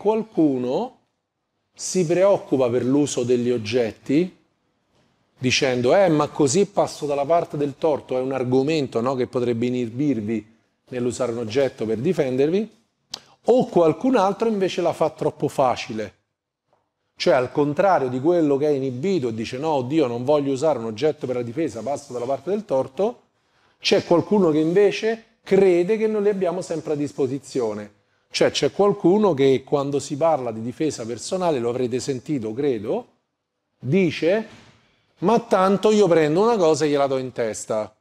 qualcuno si preoccupa per l'uso degli oggetti dicendo eh ma così passo dalla parte del torto, è un argomento no, che potrebbe inibirvi nell'usare un oggetto per difendervi, o qualcun altro invece la fa troppo facile. Cioè al contrario di quello che è inibito e dice no, oddio, non voglio usare un oggetto per la difesa, passo dalla parte del torto, c'è qualcuno che invece crede che non li abbiamo sempre a disposizione cioè c'è qualcuno che quando si parla di difesa personale, lo avrete sentito credo, dice ma tanto io prendo una cosa e gliela do in testa,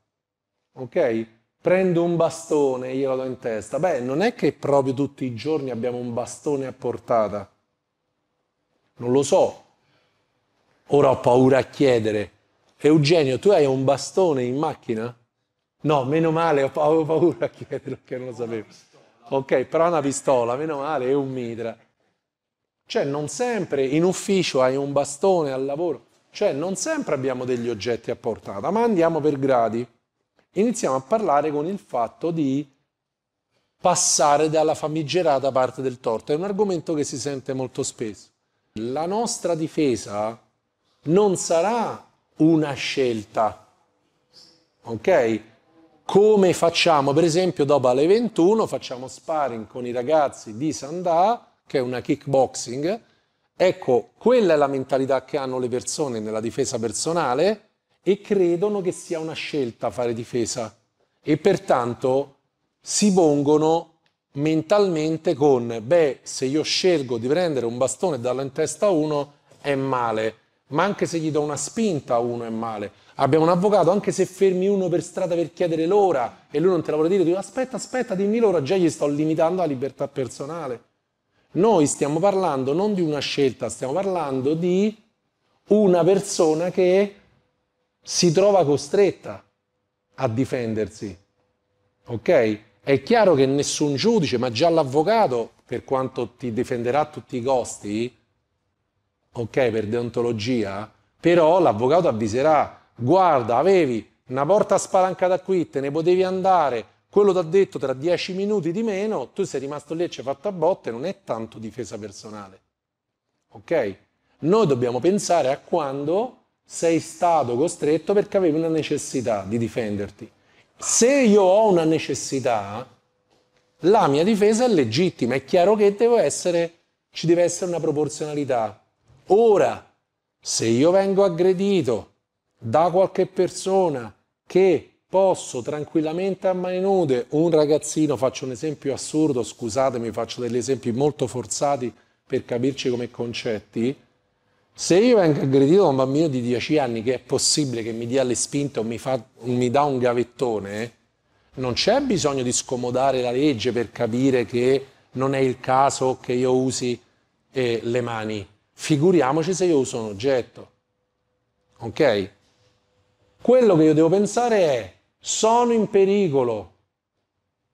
ok? Prendo un bastone e gliela do in testa. Beh, non è che proprio tutti i giorni abbiamo un bastone a portata. Non lo so. Ora ho paura a chiedere. Eugenio, tu hai un bastone in macchina? No, meno male, avevo paura a chiederlo che non lo sapevo ok, però una pistola, meno male, è un mitra. Cioè non sempre in ufficio hai un bastone al lavoro, cioè non sempre abbiamo degli oggetti a portata, ma andiamo per gradi. Iniziamo a parlare con il fatto di passare dalla famigerata parte del torto. È un argomento che si sente molto spesso. La nostra difesa non sarà una scelta, ok? come facciamo per esempio dopo alle 21 facciamo sparring con i ragazzi di Sandà che è una kickboxing ecco quella è la mentalità che hanno le persone nella difesa personale e credono che sia una scelta fare difesa e pertanto si pongono mentalmente con beh se io scelgo di prendere un bastone e darlo in testa a uno è male ma anche se gli do una spinta a uno è male. Abbiamo un avvocato, anche se fermi uno per strada per chiedere l'ora e lui non te la vuole dire, tu dici aspetta, aspetta, dimmi l'ora, già gli sto limitando la libertà personale. Noi stiamo parlando non di una scelta, stiamo parlando di una persona che si trova costretta a difendersi. Ok? È chiaro che nessun giudice, ma già l'avvocato, per quanto ti difenderà a tutti i costi, ok, per deontologia, però l'avvocato avviserà, guarda, avevi una porta spalancata qui, te ne potevi andare, quello ti ha detto tra dieci minuti di meno, tu sei rimasto lì e ci hai fatto a botte, non è tanto difesa personale. Ok? Noi dobbiamo pensare a quando sei stato costretto perché avevi una necessità di difenderti. Se io ho una necessità, la mia difesa è legittima, è chiaro che essere, ci deve essere una proporzionalità. Ora, se io vengo aggredito da qualche persona che posso tranquillamente a mani nude, un ragazzino, faccio un esempio assurdo, scusatemi, faccio degli esempi molto forzati per capirci come concetti, se io vengo aggredito da un bambino di 10 anni che è possibile che mi dia le spinte o mi, fa, mi dà un gavettone, non c'è bisogno di scomodare la legge per capire che non è il caso che io usi eh, le mani Figuriamoci se io uso un oggetto. Ok? Quello che io devo pensare è sono in pericolo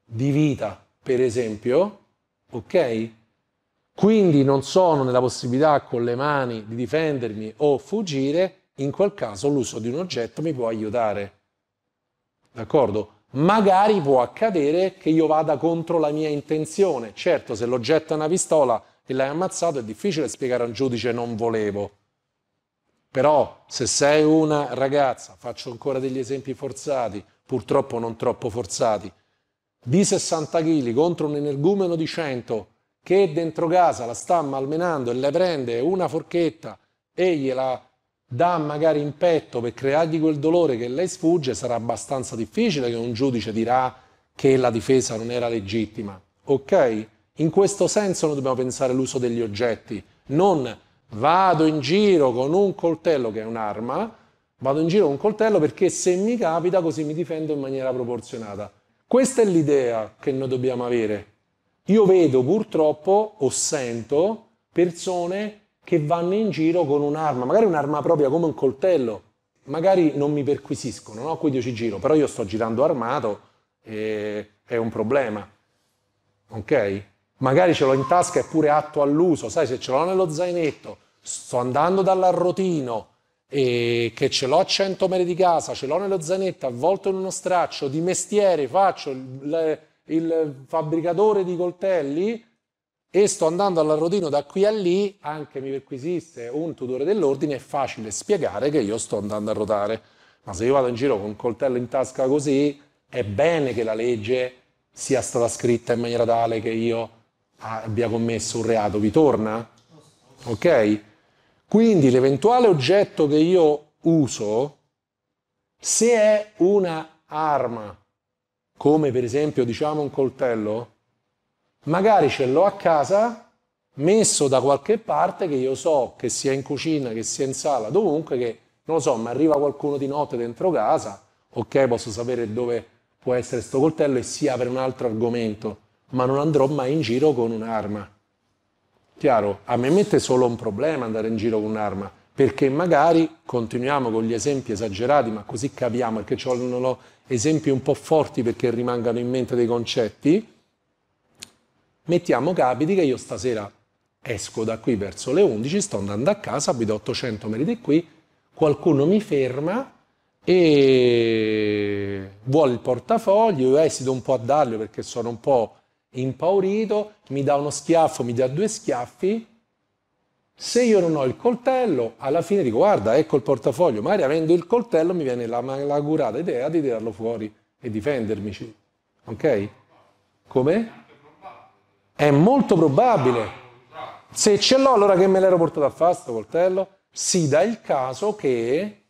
di vita, per esempio, ok? Quindi non sono nella possibilità con le mani di difendermi o fuggire, in quel caso l'uso di un oggetto mi può aiutare. D'accordo? Magari può accadere che io vada contro la mia intenzione. Certo, se l'oggetto è una pistola, e l'hai ammazzato, è difficile spiegare al giudice non volevo. Però se sei una ragazza, faccio ancora degli esempi forzati, purtroppo non troppo forzati, di 60 kg contro un energumeno di 100 che dentro casa la sta malmenando e le prende una forchetta e gliela dà magari in petto per creargli quel dolore che lei sfugge, sarà abbastanza difficile che un giudice dirà che la difesa non era legittima. Ok? In questo senso noi dobbiamo pensare all'uso degli oggetti, non vado in giro con un coltello che è un'arma, vado in giro con un coltello perché se mi capita così mi difendo in maniera proporzionata. Questa è l'idea che noi dobbiamo avere. Io vedo purtroppo o sento persone che vanno in giro con un'arma, magari un'arma propria come un coltello, magari non mi perquisiscono, no? quindi io ci giro, però io sto girando armato e è un problema. Ok? Magari ce l'ho in tasca eppure atto all'uso, sai se ce l'ho nello zainetto, sto andando dall'arrotino e che ce l'ho a 100 metri di casa, ce l'ho nello zainetto avvolto in uno straccio, di mestiere faccio il, il fabbricatore di coltelli e sto andando all'arrotino da qui a lì, anche mi perquisisse un tutore dell'ordine, è facile spiegare che io sto andando a rotare. Ma se io vado in giro con un coltello in tasca così, è bene che la legge sia stata scritta in maniera tale che io Ah, abbia commesso un reato, vi torna? Ok? Quindi l'eventuale oggetto che io uso, se è una arma, come per esempio diciamo un coltello, magari ce l'ho a casa, messo da qualche parte che io so che sia in cucina, che sia in sala, dovunque, che non lo so, ma arriva qualcuno di notte dentro casa, ok, posso sapere dove può essere questo coltello e si apre un altro argomento ma non andrò mai in giro con un'arma. Chiaro, a me mette solo un problema andare in giro con un'arma, perché magari continuiamo con gli esempi esagerati, ma così capiamo, perché ci vogliono esempi un po' forti perché rimangano in mente dei concetti. Mettiamo capiti che io stasera esco da qui verso le 11, sto andando a casa, abito 800 metri di qui, qualcuno mi ferma e vuole il portafoglio, io esito un po' a dargli perché sono un po' impaurito, mi dà uno schiaffo, mi dà due schiaffi. Se io non ho il coltello, alla fine dico guarda, ecco il portafoglio, magari avendo il coltello mi viene la malagurata idea di tirarlo fuori e difendermici. Ok? Come? È molto probabile. Se ce l'ho allora che me l'ero portato a fare sto coltello? Si dà il caso che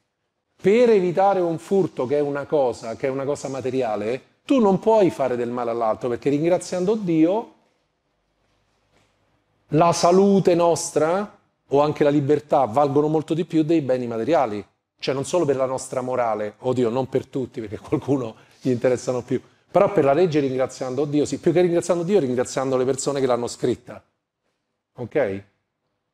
per evitare un furto che è una cosa, che è una cosa materiale, tu non puoi fare del male all'altro perché ringraziando Dio la salute nostra o anche la libertà valgono molto di più dei beni materiali, cioè non solo per la nostra morale, oddio, oh non per tutti perché qualcuno gli interessano più, però per la legge ringraziando Dio, sì, più che ringraziando Dio, ringraziando le persone che l'hanno scritta. Ok?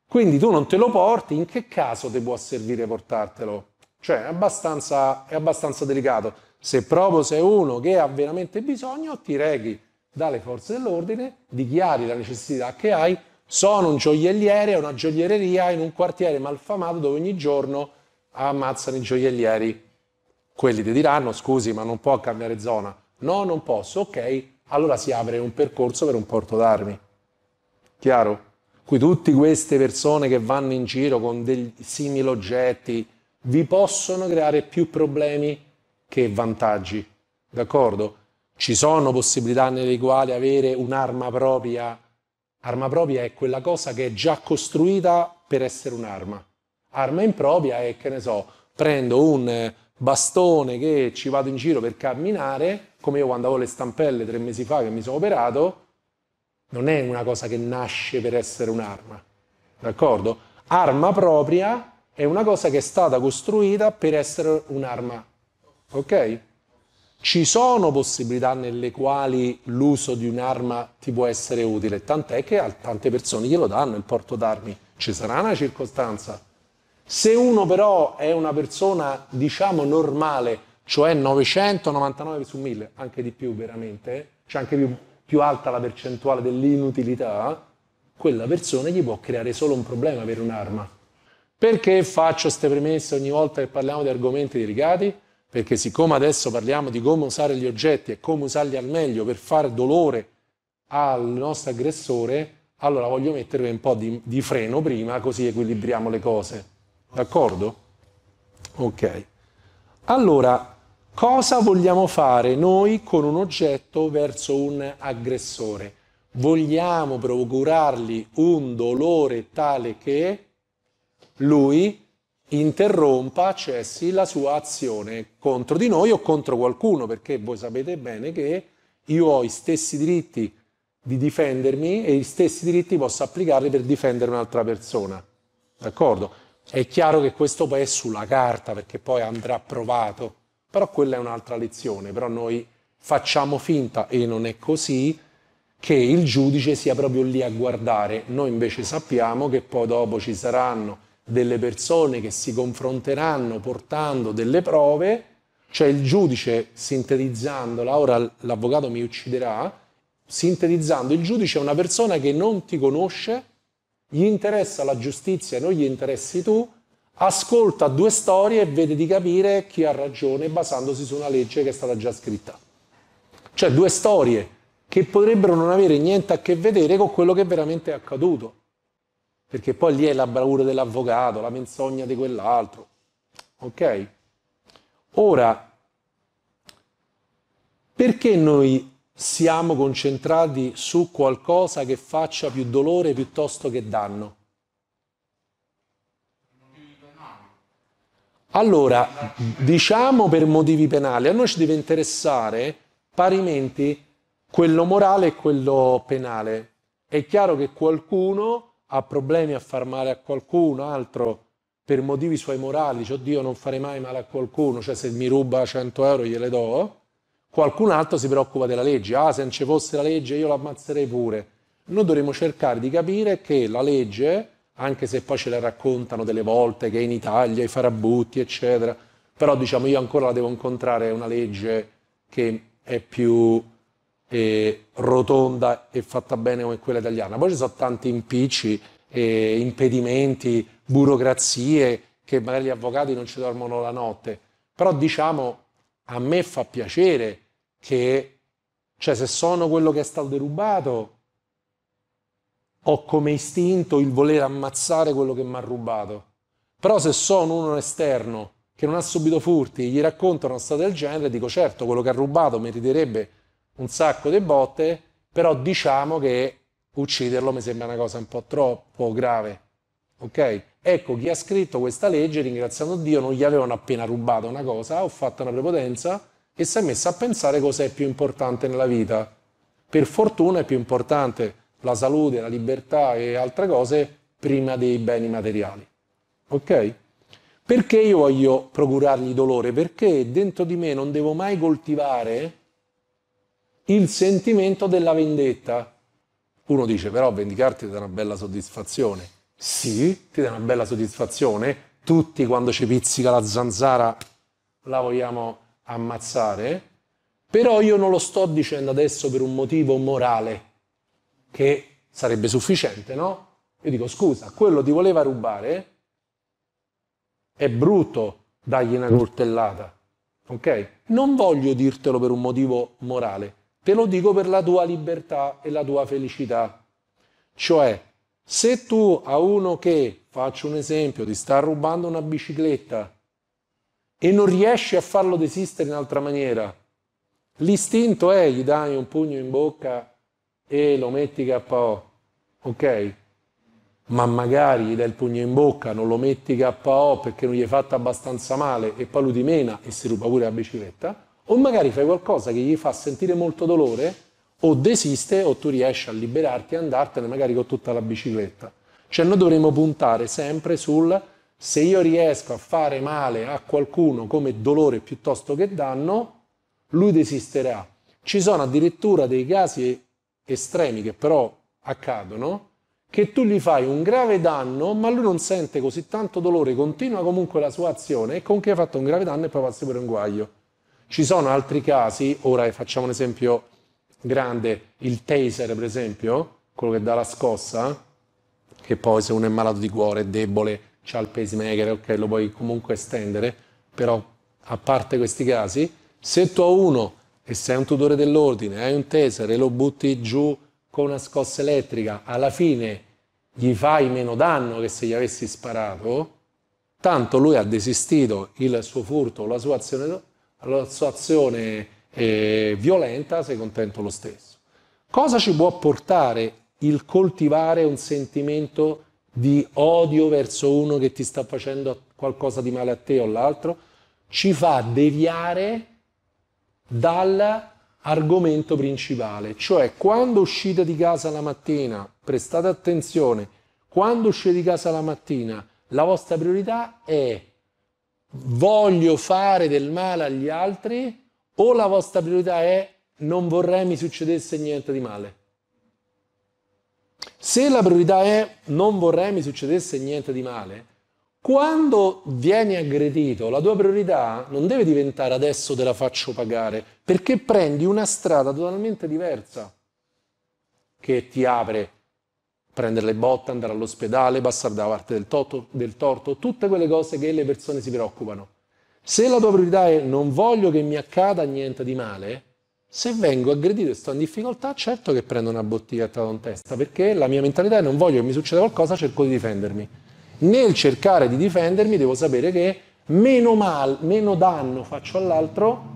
Quindi tu non te lo porti, in che caso ti può servire portartelo? Cioè è abbastanza, è abbastanza delicato. Se proprio sei uno che ha veramente bisogno, ti reghi dalle forze dell'ordine, dichiari la necessità che hai, sono un gioielliere, una gioielleria in un quartiere malfamato dove ogni giorno ammazzano i gioiellieri. Quelli ti diranno, scusi, ma non può cambiare zona. No, non posso, ok, allora si apre un percorso per un porto d'armi. Chiaro? Qui tutte queste persone che vanno in giro con dei simili oggetti vi possono creare più problemi che vantaggi, d'accordo? Ci sono possibilità nelle quali avere un'arma propria. Arma propria è quella cosa che è già costruita per essere un'arma. Arma impropria è, che ne so, prendo un eh, bastone che ci vado in giro per camminare, come io quando avevo le stampelle tre mesi fa che mi sono operato, non è una cosa che nasce per essere un'arma, d'accordo? Arma propria è una cosa che è stata costruita per essere un'arma Ok? Ci sono possibilità nelle quali l'uso di un'arma ti può essere utile, tant'è che a tante persone glielo danno il porto d'armi. Ci sarà una circostanza. Se uno però è una persona, diciamo, normale, cioè 999 su 1000, anche di più veramente, cioè anche più, più alta la percentuale dell'inutilità, quella persona gli può creare solo un problema per un'arma. Perché faccio queste premesse ogni volta che parliamo di argomenti delicati? perché siccome adesso parliamo di come usare gli oggetti e come usarli al meglio per fare dolore al nostro aggressore, allora voglio mettere un po' di, di freno prima così equilibriamo le cose. D'accordo? Ok. Allora, cosa vogliamo fare noi con un oggetto verso un aggressore? Vogliamo procurargli un dolore tale che lui interrompa, cessi la sua azione contro di noi o contro qualcuno, perché voi sapete bene che io ho gli stessi diritti di difendermi e gli stessi diritti posso applicarli per difendere un'altra persona. D'accordo? È chiaro che questo poi è sulla carta perché poi andrà provato, però quella è un'altra lezione, però noi facciamo finta e non è così che il giudice sia proprio lì a guardare, noi invece sappiamo che poi dopo ci saranno delle persone che si confronteranno portando delle prove, cioè il giudice sintetizzandola, ora l'avvocato mi ucciderà, sintetizzando il giudice è una persona che non ti conosce, gli interessa la giustizia e non gli interessi tu, ascolta due storie e vede di capire chi ha ragione basandosi su una legge che è stata già scritta. Cioè due storie che potrebbero non avere niente a che vedere con quello che veramente è accaduto perché poi lì è la bravura dell'avvocato, la menzogna di quell'altro. Ok? Ora, perché noi siamo concentrati su qualcosa che faccia più dolore piuttosto che danno? Allora, diciamo per motivi penali, a noi ci deve interessare parimenti quello morale e quello penale. È chiaro che qualcuno ha problemi a far male a qualcun altro per motivi suoi morali, dice oddio non farei mai male a qualcuno, cioè se mi ruba 100 euro gliele do, qualcun altro si preoccupa della legge, ah se non ci fosse la legge io l'ammazzerei pure. Noi dovremmo cercare di capire che la legge, anche se poi ce la raccontano delle volte che in Italia i farabutti eccetera, però diciamo io ancora la devo incontrare una legge che è più eh, rotonda e fatta bene come quella italiana. Poi ci sono tanti impicci, eh, impedimenti, burocrazie che magari gli avvocati non ci dormono la notte. Però diciamo, a me fa piacere che, cioè se sono quello che è stato derubato, ho come istinto il voler ammazzare quello che mi ha rubato. Però se sono uno esterno che non ha subito furti, gli racconto una storia del genere, dico certo, quello che ha rubato meriterebbe un sacco di botte, però diciamo che ucciderlo mi sembra una cosa un po' troppo grave. Ok? Ecco, chi ha scritto questa legge, ringraziando Dio, non gli avevano appena rubato una cosa, ho fatto una prepotenza e si è messa a pensare cosa è più importante nella vita. Per fortuna è più importante la salute, la libertà e altre cose prima dei beni materiali. Ok? Perché io voglio procurargli dolore? Perché dentro di me non devo mai coltivare il sentimento della vendetta. Uno dice però vendicarti ti dà una bella soddisfazione. Sì, ti dà una bella soddisfazione. Tutti quando ci pizzica la zanzara la vogliamo ammazzare, però io non lo sto dicendo adesso per un motivo morale, che sarebbe sufficiente, no? Io dico scusa, quello ti voleva rubare, è brutto dargli una coltellata, ok? Non voglio dirtelo per un motivo morale, Te lo dico per la tua libertà e la tua felicità. Cioè, se tu a uno che, faccio un esempio, ti sta rubando una bicicletta e non riesci a farlo desistere in altra maniera, l'istinto è gli dai un pugno in bocca e lo metti KO, ok? Ma magari gli dai il pugno in bocca, non lo metti KO perché non gli hai fatto abbastanza male e poi lui ti mena e si ruba pure la bicicletta o magari fai qualcosa che gli fa sentire molto dolore, o desiste o tu riesci a liberarti e andartene magari con tutta la bicicletta. Cioè noi dovremmo puntare sempre sul se io riesco a fare male a qualcuno come dolore piuttosto che danno, lui desisterà. Ci sono addirittura dei casi estremi che però accadono, che tu gli fai un grave danno, ma lui non sente così tanto dolore, continua comunque la sua azione e con che ha fatto un grave danno e poi passi per un guaio. Ci sono altri casi, ora eh, facciamo un esempio grande, il taser per esempio, quello che dà la scossa, che poi se uno è malato di cuore, è debole, ha il pacemaker, ok, lo puoi comunque estendere, però a parte questi casi, se tu a uno e sei un tutore dell'ordine, hai un taser e lo butti giù con una scossa elettrica, alla fine gli fai meno danno che se gli avessi sparato, tanto lui ha desistito il suo furto la sua azione la sua azione eh, violenta sei contento lo stesso. Cosa ci può portare il coltivare un sentimento di odio verso uno che ti sta facendo qualcosa di male a te o all'altro? Ci fa deviare dall'argomento principale, cioè quando uscite di casa la mattina, prestate attenzione, quando uscite di casa la mattina, la vostra priorità è voglio fare del male agli altri o la vostra priorità è non vorrei mi succedesse niente di male? Se la priorità è non vorrei mi succedesse niente di male, quando vieni aggredito, la tua priorità non deve diventare adesso te la faccio pagare, perché prendi una strada totalmente diversa che ti apre prendere le botte, andare all'ospedale, passare dalla parte del, toto, del torto, tutte quelle cose che le persone si preoccupano. Se la tua priorità è non voglio che mi accada niente di male, se vengo aggredito e sto in difficoltà, certo che prendo una bottiglietta in testa, perché la mia mentalità è non voglio che mi succeda qualcosa, cerco di difendermi. Nel cercare di difendermi devo sapere che meno, mal, meno danno faccio all'altro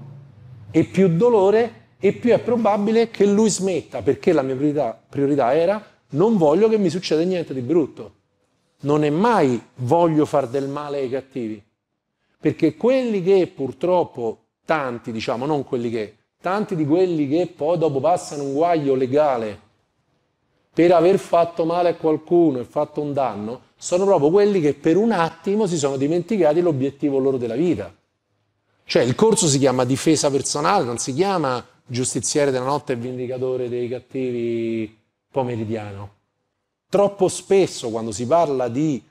e più dolore e più è probabile che lui smetta, perché la mia priorità, priorità era non voglio che mi succeda niente di brutto. Non è mai voglio far del male ai cattivi. Perché quelli che purtroppo, tanti diciamo, non quelli che, tanti di quelli che poi dopo passano un guaio legale per aver fatto male a qualcuno e fatto un danno, sono proprio quelli che per un attimo si sono dimenticati l'obiettivo loro della vita. Cioè il corso si chiama difesa personale, non si chiama giustiziere della notte e vendicatore dei cattivi pomeridiano. Troppo spesso quando si parla di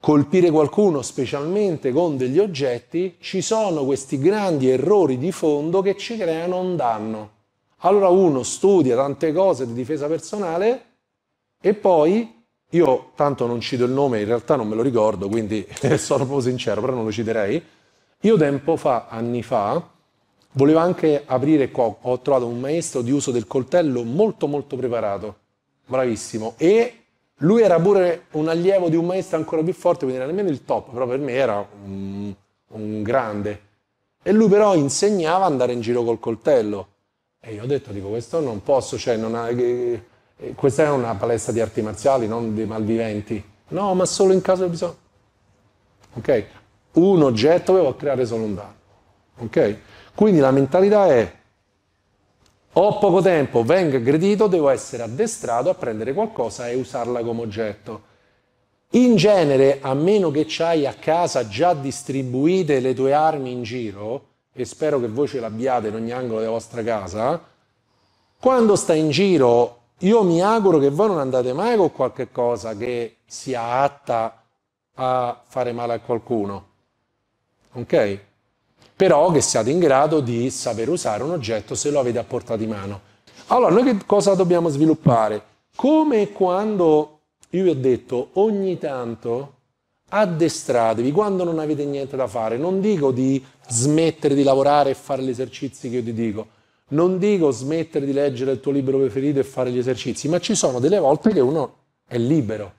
colpire qualcuno, specialmente con degli oggetti, ci sono questi grandi errori di fondo che ci creano un danno. Allora uno studia tante cose di difesa personale e poi io tanto non cito il nome, in realtà non me lo ricordo, quindi sono proprio sincero, però non lo citerei. Io tempo fa, anni fa, Volevo anche aprire qua, ho trovato un maestro di uso del coltello molto molto preparato, bravissimo, e lui era pure un allievo di un maestro ancora più forte, quindi era nemmeno il top, però per me era un, un grande. E lui però insegnava ad andare in giro col coltello. E io ho detto, dico, questo non posso, cioè, non ha, eh, eh questa è una palestra di arti marziali, non dei malviventi. No, ma solo in caso di bisogno. Ok? Un oggetto poteva creare solo un danno. Ok? Quindi la mentalità è ho poco tempo, vengo aggredito, devo essere addestrato a prendere qualcosa e usarla come oggetto. In genere, a meno che hai a casa già distribuite le tue armi in giro, e spero che voi ce l'abbiate in ogni angolo della vostra casa, quando stai in giro, io mi auguro che voi non andate mai con qualche cosa che sia atta a fare male a qualcuno. Ok? però che siate in grado di saper usare un oggetto se lo avete a portata di mano. Allora, noi che cosa dobbiamo sviluppare? Come quando io vi ho detto ogni tanto addestratevi quando non avete niente da fare. Non dico di smettere di lavorare e fare gli esercizi che io ti dico. Non dico smettere di leggere il tuo libro preferito e fare gli esercizi, ma ci sono delle volte che uno è libero.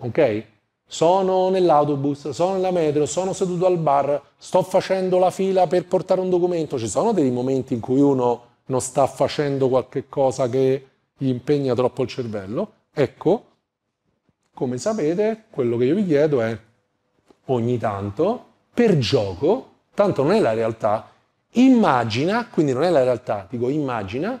Ok? sono nell'autobus, sono nella metro, sono seduto al bar, sto facendo la fila per portare un documento. Ci sono dei momenti in cui uno non sta facendo qualche cosa che gli impegna troppo il cervello. Ecco, come sapete, quello che io vi chiedo è ogni tanto, per gioco, tanto non è la realtà, immagina, quindi non è la realtà, dico immagina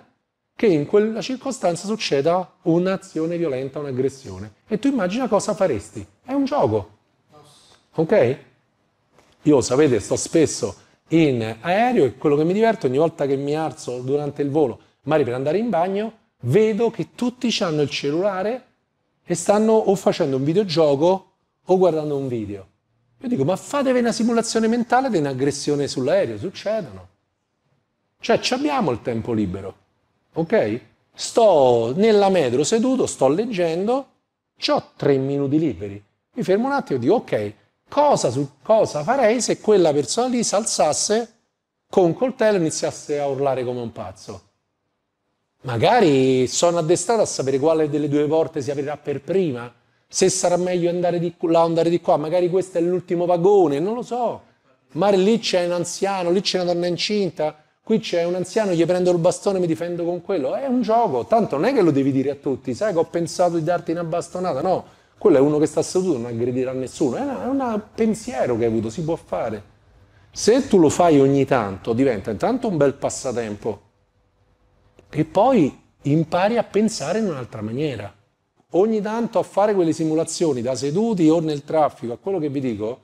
che in quella circostanza succeda un'azione violenta, un'aggressione. E tu immagina cosa faresti. È un gioco. Ok? Io, sapete, sto spesso in aereo e quello che mi diverto ogni volta che mi alzo durante il volo, magari per andare in bagno, vedo che tutti hanno il cellulare e stanno o facendo un videogioco o guardando un video. Io dico, ma fatevi una simulazione mentale di un'aggressione sull'aereo, succedono. Cioè, abbiamo il tempo libero ok? Sto nella metro seduto, sto leggendo, ho tre minuti liberi. Mi fermo un attimo e dico, ok, cosa, su, cosa farei se quella persona lì si alzasse con un coltello e iniziasse a urlare come un pazzo? Magari sono addestrato a sapere quale delle due porte si aprirà per prima, se sarà meglio andare di là o andare di qua, magari questo è l'ultimo vagone, non lo so. Ma lì c'è un anziano, lì c'è una donna incinta, qui c'è un anziano, gli prendo il bastone e mi difendo con quello. È un gioco, tanto non è che lo devi dire a tutti, sai che ho pensato di darti una bastonata, no, quello è uno che sta seduto, non aggredirà nessuno, è un pensiero che hai avuto, si può fare. Se tu lo fai ogni tanto, diventa intanto un bel passatempo e poi impari a pensare in un'altra maniera. Ogni tanto a fare quelle simulazioni da seduti o nel traffico, a quello che vi dico,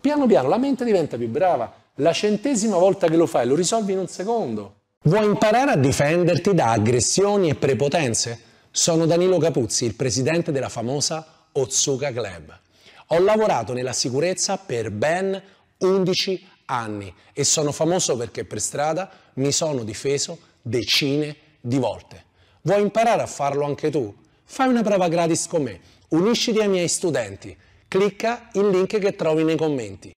piano piano la mente diventa più brava la centesima volta che lo fai lo risolvi in un secondo. Vuoi imparare a difenderti da aggressioni e prepotenze? Sono Danilo Capuzzi, il presidente della famosa Otsuka Club. Ho lavorato nella sicurezza per ben 11 anni e sono famoso perché per strada mi sono difeso decine di volte. Vuoi imparare a farlo anche tu? Fai una prova gratis con me, unisciti ai miei studenti, clicca il link che trovi nei commenti.